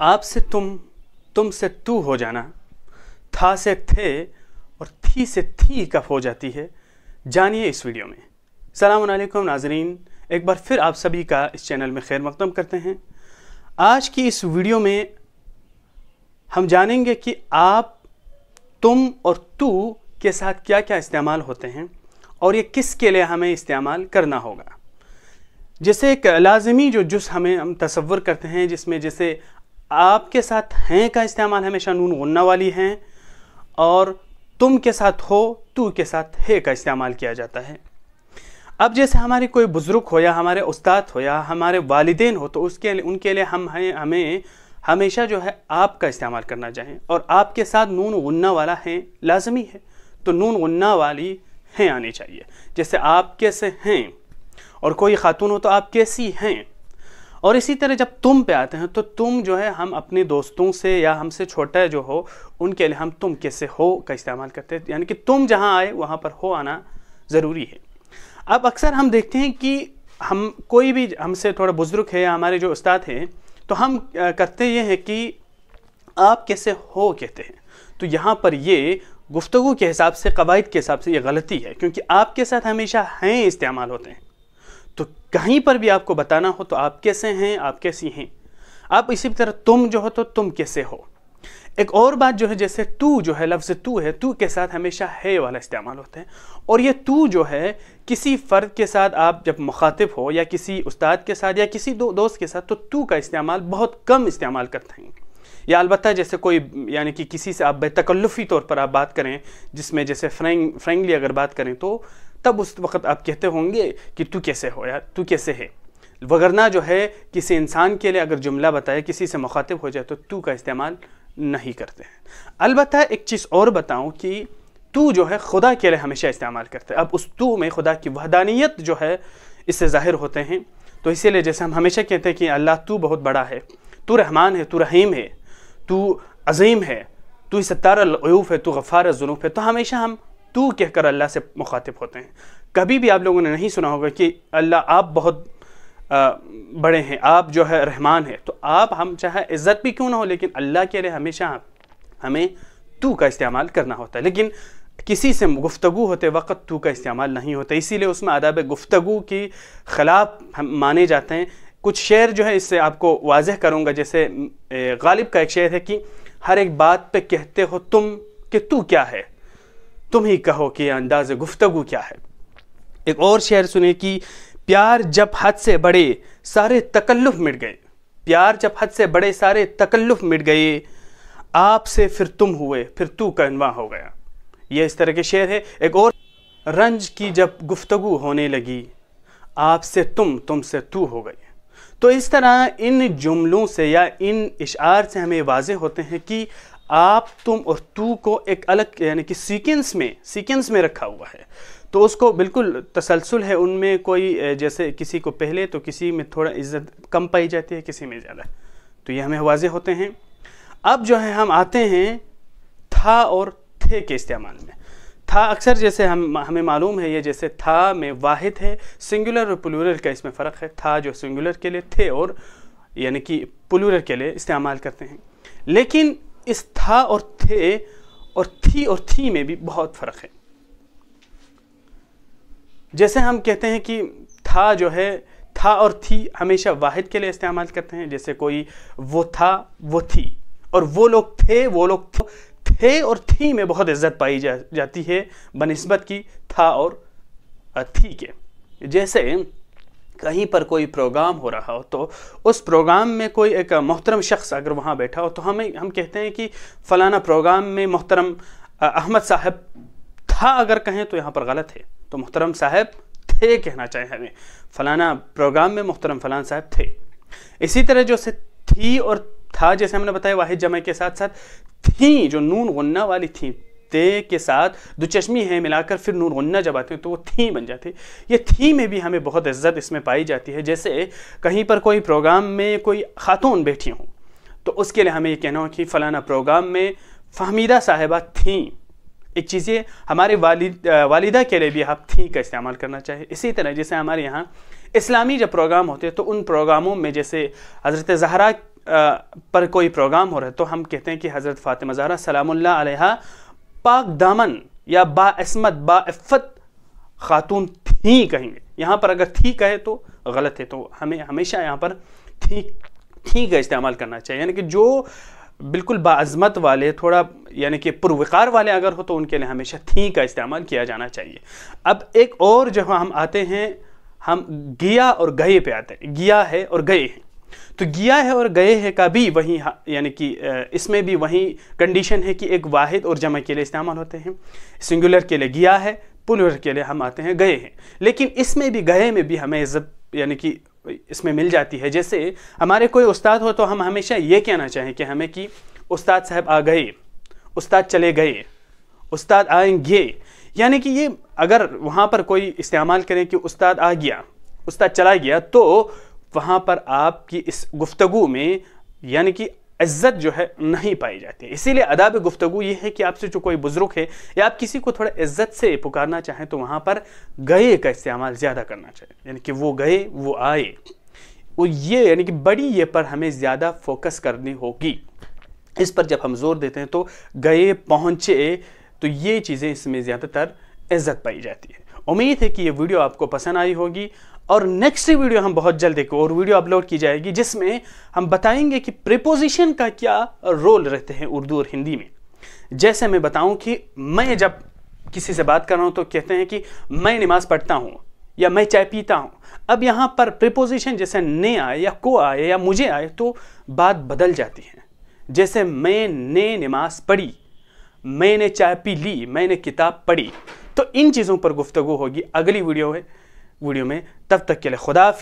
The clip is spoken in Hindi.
आप से तुम तुम से तू हो जाना था से थे और थी से थी कब हो जाती है जानिए इस वीडियो में सलाम अलैकुम नाजरीन एक बार फिर आप सभी का इस चैनल में खैर मकदम करते हैं आज की इस वीडियो में हम जानेंगे कि आप तुम और तू के साथ क्या क्या इस्तेमाल होते हैं और ये किसके लिए हमें इस्तेमाल करना होगा जैसे एक लाजमी जो जुस हमें हम तस्वर करते हैं जिसमें जैसे आपके साथ हैं का इस्तेमाल हमेशा नून गुन्ना वाली हैं और तुम के साथ हो तू के साथ है का इस्तेमाल किया जाता है अब जैसे हमारे कोई बुज़ुर्ग हो या हमारे उस्ताद हो या हमारे वालदेन हो तो उसके लिए उनके लिए हम हैं हमें हमेशा जो है आप का इस्तेमाल करना चाहिए और आपके साथ नून गुन्ना वाला है लाजमी है तो नून गुन्ना वाली हैं आनी चाहिए जैसे आप कैसे हैं और कोई खातून हो तो आप कैसी हैं और इसी तरह जब तुम पे आते हैं तो तुम जो है हम अपने दोस्तों से या हमसे छोटा जो हो उनके लिए हम तुम कैसे हो का इस्तेमाल करते हैं यानी कि तुम जहाँ आए वहाँ पर हो आना ज़रूरी है अब अक्सर हम देखते हैं कि हम कोई भी हमसे थोड़ा बुज़ुर्ग है या हमारे जो उस्ताद हैं तो हम करते ये हैं कि आप कैसे हो कहते हैं तो यहाँ पर ये गुफ्तु के हिसाब से कवायद के हिसाब से ये गलती है क्योंकि आपके साथ हमेशा हैं इस्तेमाल होते हैं कहीं पर भी आपको बताना हो तो आप कैसे हैं आप कैसी हैं आप इसी तरह तुम जो हो तो तुम कैसे हो एक और बात जो है जैसे तू जो है लफ्ज़ तू है तू के साथ हमेशा है वाला इस्तेमाल होता है और ये तू जो है किसी फ़र्द के साथ आप जब मुखातिब हो या किसी उस्ताद के साथ या किसी दो दोस्त के साथ तो तू का इस्तेमाल बहुत कम इस्तेमाल करते हैं या अलबत् जैसे कोई यानी कि किसी से आप बेतकल्लफ़ी तौर पर आप बात करें जिसमें जैसे फ्रेंक फ्रेंकली अगर बात करें तो तब उस वक्त आप कहते होंगे कि तू कैसे हो यार तू कैसे है वगरना जो है किसी इंसान के लिए अगर जुमला बताए किसी से मुखातिब हो जाए तो तू का इस्तेमाल नहीं करते हैं अलबत् एक चीज़ और बताऊँ कि तू जो है खुदा के लिए हमेशा इस्तेमाल करते हैं अब उस तू में खुदा की वहदानियत जो है इससे ज़ाहिर होते हैं तो इसीलिए जैसे हम हमेशा कहते हैं कि अल्लाह तू बहुत बड़ा है तू रहमान है तू रहीम है तू अजीम है तू सत्तारूफ़ है तू गफ़ार जुनूफ़ है तो हमेशा हम तू कहकर अल्लाह से मुखातिब होते हैं कभी भी आप लोगों ने नहीं सुना होगा कि अल्लाह आप बहुत आ, बड़े हैं आप जो है रहमान है तो आप हम चाहे इज़्ज़त भी क्यों ना हो लेकिन अल्लाह के लिए हमेशा हमें तू का इस्तेमाल करना होता है लेकिन किसी से गुफ्तगु होते वक्त तू का इस्तेमाल नहीं होता इसीलिए उसमें आदाब गुफ्तगु की खिलाफ हम माने जाते हैं कुछ शेर जो है इससे आपको वाजह करूँगा जैसे गालिब का एक शेर है कि हर एक बात पे कहते हो तुम कि तू क्या है तुम ही कहो कि अंदाज गुफ्तगु क्या है एक और शेर सुने कि प्यार जब हद से बड़े सारे तकल्लुफ मिट गए प्यार जब हद से बड़े सारे तकल्लुफ मिट गए आपसे फिर तुम हुए फिर तू कनवा हो गया यह इस तरह के शेर है एक और रंज की जब गुफ्तगु होने लगी आपसे तुम तुमसे तू हो गई तो इस तरह इन जुमलों से या इन इशार से हमें वाजे होते हैं कि आप तुम और तू को एक अलग यानी कि सीक्वेंस में सीक्वेंस में रखा हुआ है तो उसको बिल्कुल तसलसल है उनमें कोई जैसे किसी को पहले तो किसी में थोड़ा इज्जत कम पाई जाती है किसी में ज़्यादा तो ये हमें वाजे होते हैं अब जो है हम आते हैं था और थे के इस्तेमाल में था अक्सर जैसे हम हमें मालूम है ये जैसे था में वाहिद है सिंगुलर और प्लूरल का इसमें फ़र्क है था जो सिंगुलर के लिए थे और यानी कि प्लूरल के लिए इस्तेमाल करते हैं लेकिन इस था और थे और थी और थी में भी बहुत फ़र्क है जैसे हम कहते हैं कि था जो है था और थी हमेशा वाहिद के लिए इस्तेमाल करते हैं जैसे कोई वो था वो थी और वो लोग थे वो लोग थे, तो थे और थी में बहुत इज्जत पाई जा, जाती है बनस्बत की था और थी के जैसे कहीं पर कोई प्रोग्राम हो रहा हो तो उस प्रोग्राम में कोई एक मोहतरम शख्स अगर वहाँ बैठा हो तो हमें हम कहते हैं कि फ़लाना प्रोग्राम में मोहतरम अहमद साहब था अगर कहें तो यहाँ पर गलत है तो मोहतरम साहब थे कहना चाहें हमें फ़लाना प्रोग्राम में मोहतरम फ़लान साहब थे इसी तरह जो से थी और था जैसे हमने बताया वाहिद जमा के साथ साथ थी जो नून गुन्ना वाली थी ते के साथ दुचश्मी है मिलाकर फिर नूरगन्ना जब आते हैं तो वो थी बन जाते ये थी में भी हमें बहुत इज्जत इसमें पाई जाती है जैसे कहीं पर कोई प्रोग्राम में कोई खातून बैठी हूँ तो उसके लिए हमें ये कहना हो कि फ़लाना प्रोग्राम में फहमीदा साहिबा थीं एक चीज़ ये हमारे वालिद वालिदा के लिए भी आप थी का इस्तेमाल करना चाहिए इसी तरह जैसे हमारे यहाँ इस्लामी जब प्रोग्राम होते हैं तो उन प्रोग्रामों में जैसे हज़रत जहरा पर कोई प्रोग्राम हो रहा है तो हम कहते हैं कि हज़रत फ़ातिमा जहरा अलैहा पाक दामन या बासमत बाफ़त खातून थी कहेंगे यहाँ पर अगर थी कहे तो गलत है तो हमें हमेशा यहाँ पर थी थी का इस्तेमाल करना चाहिए यानी कि जो बिल्कुल बाज़मत वाले थोड़ा यानी कि पुरविकार वाले अगर हो तो उनके लिए हमेशा थी का इस्तेमाल किया जाना चाहिए अब एक और जहाँ हम आते हैं हम गिया और गए पे आते हैं गिया है और गए हैं तो गया है और गए है का भी वही यानी कि इसमें भी वही कंडीशन है कि एक वाहिद और जमा के लिए इस्तेमाल होते हैं सिंगुलर के लिए गया है पुलर के लिए हम आते हैं गए हैं लेकिन इसमें भी गए में भी हमें इज्जत यानी कि इसमें मिल जाती है जैसे हमारे कोई उस्ताद हो तो हम हमेशा ये कहना चाहें कि हमें कि उस्ताद साहब आ गए उस्ताद चले गए उस्ताद आएंगे यानी कि ये अगर वहाँ पर कोई इस्तेमाल करें कि उस्ताद आ गया उस्ताद चला गया तो वहाँ पर आपकी इस गुफ्तगु में यानी कि इज्जत जो है नहीं पाई जाती है इसीलिए अदाब गुफ्तगु ये है कि आपसे जो कोई बुज़ुर्ग है या आप किसी को थोड़ा इज्जत से पुकारना चाहें तो वहाँ पर गए का इस्तेमाल ज़्यादा करना चाहिए यानी कि वो गए वो आए वो ये यानी कि बड़ी ये पर हमें ज़्यादा फोकस करनी होगी इस पर जब हम जोर देते हैं तो गए पहुँचे तो ये चीज़ें इसमें ज़्यादातर इज्जत पाई जाती है उम्मीद है कि ये वीडियो आपको पसंद आई होगी और नेक्स्ट वीडियो हम बहुत जल्द एक और वीडियो अपलोड की जाएगी जिसमें हम बताएंगे कि प्रिपोजिशन का क्या रोल रहते हैं उर्दू और हिंदी में जैसे मैं बताऊं कि मैं जब किसी से बात कर रहा हूं तो कहते हैं कि मैं नमाज पढ़ता हूं या मैं चाय पीता हूं अब यहां पर प्रिपोजिशन जैसे ने आए या को आए या मुझे आए तो बात बदल जाती है जैसे ने नमाज पढ़ी मैंने चाय पी ली मैंने किताब पढ़ी तो इन चीज़ों पर गुफ्तगु होगी अगली वीडियो है Voy a que el